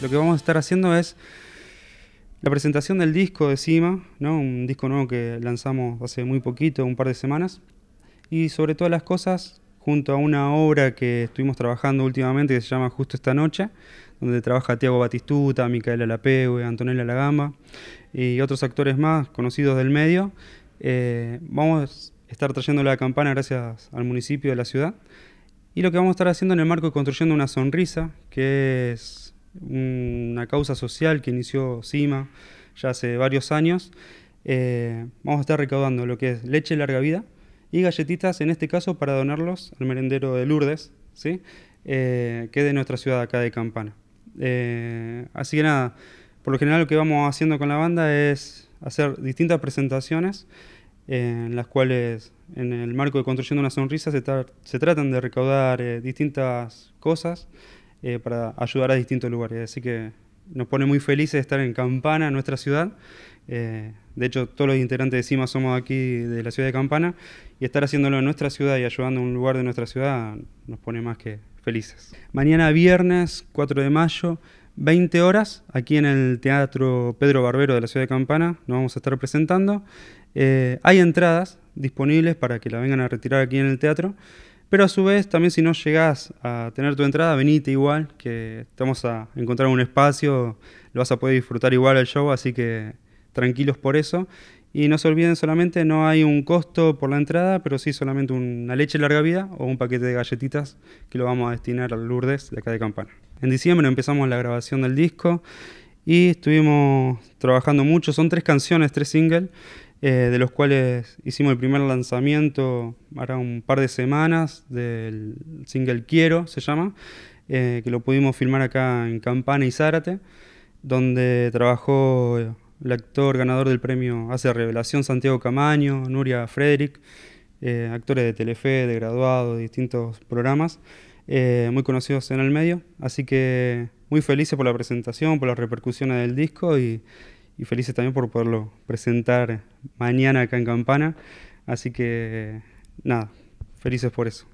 Lo que vamos a estar haciendo es la presentación del disco de Cima, ¿no? un disco nuevo que lanzamos hace muy poquito, un par de semanas, y sobre todas las cosas, junto a una obra que estuvimos trabajando últimamente que se llama Justo esta noche, donde trabaja Tiago Batistuta, Micaela Lapegue, Antonella Lagamba y otros actores más conocidos del medio. Eh, vamos a estar trayendo la campana gracias al municipio de la ciudad. Y lo que vamos a estar haciendo en el marco de Construyendo una Sonrisa, que es una causa social que inició CIMA ya hace varios años. Eh, vamos a estar recaudando lo que es leche larga vida y galletitas, en este caso, para donarlos al merendero de Lourdes, ¿sí? Eh, que es de nuestra ciudad acá de Campana. Eh, así que nada, por lo general lo que vamos haciendo con la banda es hacer distintas presentaciones en las cuales en el marco de Construyendo una Sonrisa se, se tratan de recaudar distintas cosas eh, para ayudar a distintos lugares. Así que nos pone muy felices estar en Campana, nuestra ciudad. Eh, de hecho, todos los integrantes de CIMA somos aquí de la ciudad de Campana y estar haciéndolo en nuestra ciudad y ayudando a un lugar de nuestra ciudad nos pone más que felices. Mañana viernes 4 de mayo, 20 horas, aquí en el Teatro Pedro Barbero de la ciudad de Campana, nos vamos a estar presentando. Eh, hay entradas disponibles para que la vengan a retirar aquí en el teatro. Pero a su vez, también si no llegás a tener tu entrada, venite igual, que estamos a encontrar un espacio, lo vas a poder disfrutar igual al show, así que tranquilos por eso. Y no se olviden solamente, no hay un costo por la entrada, pero sí solamente una leche larga vida o un paquete de galletitas que lo vamos a destinar a Lourdes de acá de Campana. En diciembre empezamos la grabación del disco y estuvimos trabajando mucho, son tres canciones, tres singles eh, de los cuales hicimos el primer lanzamiento para un par de semanas, del single Quiero se llama, eh, que lo pudimos filmar acá en Campana y Zárate, donde trabajó el actor ganador del premio Hace Revelación, Santiago Camaño, Nuria Frederick, eh, actores de Telefe, de graduado, de distintos programas, muy conocidos en el medio. Así que muy felices por la presentación, por las repercusiones del disco y, y felices también por poderlo presentar mañana acá en Campana. Así que nada, felices por eso.